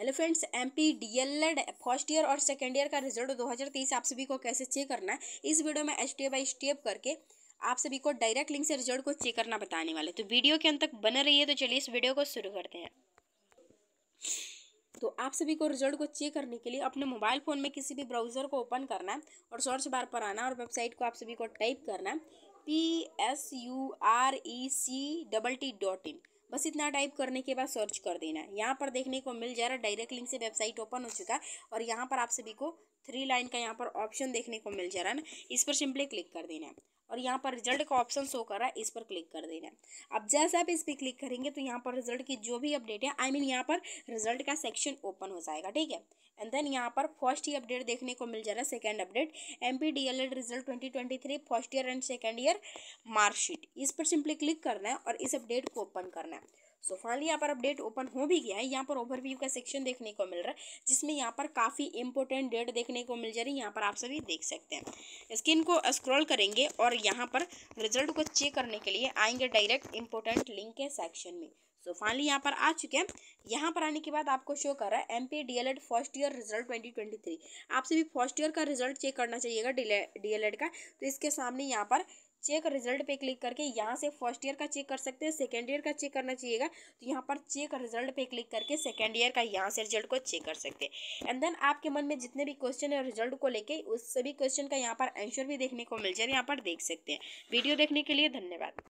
hello friends M P D El Ed first year और second year का result 2023 आप सभी को कैसे चेक करना है इस वीडियो में स्टेप बाई स्टेप करके आप सभी को डायरेक्ट लिंक से रिजल्ट को चेक करना बताने वाले तो वीडियो के अंत तक बने रहिए तो चलिए इस वीडियो को शुरू करते हैं तो आप सभी को रिजल्ट को चेक करने के लिए अपने मोबाइल फ़ोन में किसी भी ब्राउज़र को ओपन करना है और सर्च बार पर आना और वेबसाइट को आप सभी को टाइप करना है P S U R E C double T dot in बस इतना टाइप करने के बाद सर्च कर देना है यहाँ पर देखने को मिल जा रहा है डायरेक्ट लिंक से वेबसाइट ओपन हो चुका है और यहाँ पर आप सभी को थ्री लाइन का यहाँ पर ऑप्शन देखने को मिल जा रहा है ना इस पर सिंपली क्लिक कर देना है और यहाँ पर रिजल्ट का ऑप्शन शो कर रहा है इस पर क्लिक कर देना है अब जैसे आप इस पर क्लिक करेंगे तो यहाँ पर रिजल्ट की जो भी अपडेट है आई मीन यहाँ पर रिजल्ट का सेक्शन ओपन हो जाएगा ठीक है एंड देन यहाँ पर फर्स्ट ही अपडेट देखने को मिल जा रहा है second update M P D El Ed result twenty twenty three first year and second year marksheet इस पर सिंपली क्लिक करना है और इस अपडेट को ओपन करना है सो फाइनली यहाँ पर अपडेट ओपन हो भी गया है यहाँ पर ओवरव्यू का सेक्शन देखने को मिल रहा है जिसमें यहाँ पर काफ़ी इंपॉर्टेंट डेट देखने को मिल जा रही है यहाँ पर आप सभी देख सकते हैं स्क्रीन को स्क्रॉल करेंगे और यहाँ पर रिजल्ट को चेक करने के लिए आएंगे डायरेक्ट इंपॉर्टेंट लिंक के सेक्शन में सो फाइनली यहाँ पर आ चुके हैं यहाँ पर आने के बाद आपको शो कर रहा है M P D El Ed first year result twenty twenty three आपसे भी फर्स्ट ईयर का रिजल्ट चेक करना चाहिएगा डी एल एड का तो इसके सामने यहाँ पर चेक रिजल्ट पे क्लिक करके यहाँ से फर्स्ट ईयर का चेक कर सकते हैं सेकेंड ईयर का चेक करना चाहिएगा तो यहाँ पर चेक रिजल्ट पे क्लिक करके सेकेंड ईयर का यहाँ से रिजल्ट को चेक कर सकते हैं एंड देन आपके मन में जितने भी क्वेश्चन है रिजल्ट को लेके उस सभी क्वेश्चन का यहाँ पर आंसर भी देखने को मिल जाए यहाँ पर देख सकते हैं वीडियो देखने के लिए धन्यवाद